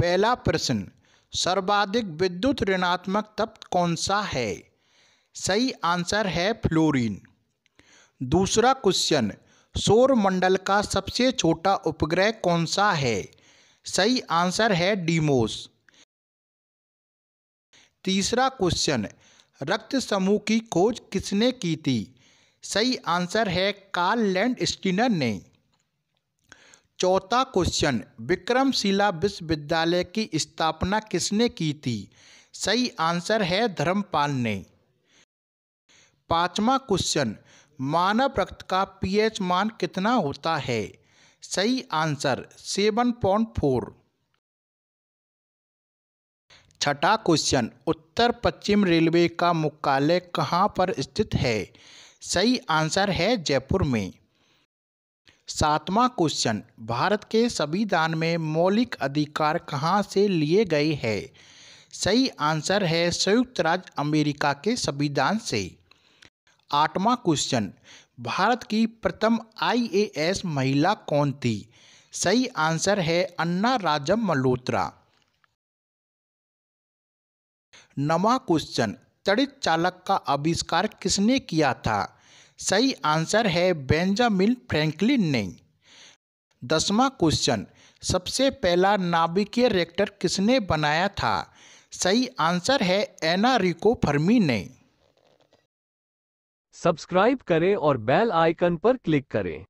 पहला प्रश्न सर्वाधिक विद्युत ऋणात्मक तत्व कौन सा है सही आंसर है फ्लोरीन दूसरा क्वेश्चन सौर मंडल का सबसे छोटा उपग्रह कौन सा है सही आंसर है डीमोस तीसरा क्वेश्चन रक्त समूह की खोज किसने की थी सही आंसर है कार्ल लैंड स्टीनर ने चौथा क्वेश्चन विक्रमशिला विश्वविद्यालय की स्थापना किसने की थी सही आंसर है धर्मपाल ने पांचवा क्वेश्चन मानव रक्त का पीएच मान कितना होता है सही आंसर सेवन पॉइंट फोर छठा क्वेश्चन उत्तर पश्चिम रेलवे का मुख्यालय कहाँ पर स्थित है सही आंसर है जयपुर में सातवां क्वेश्चन भारत के संविधान में मौलिक अधिकार कहाँ से लिए गए हैं सही आंसर है संयुक्त राज्य अमेरिका के संविधान से आठवां क्वेश्चन भारत की प्रथम आईएएस महिला कौन थी सही आंसर है अन्ना राजम मल्होत्रा नवा क्वेश्चन तड़ित चालक का आविष्कार किसने किया था सही आंसर है बेंजामिन फ्रैंकलिन ने दसवा क्वेश्चन सबसे पहला नाभिकीय रिएक्टर किसने बनाया था सही आंसर है एना रिको फर्मी ने सब्सक्राइब करें और बेल आइकन पर क्लिक करें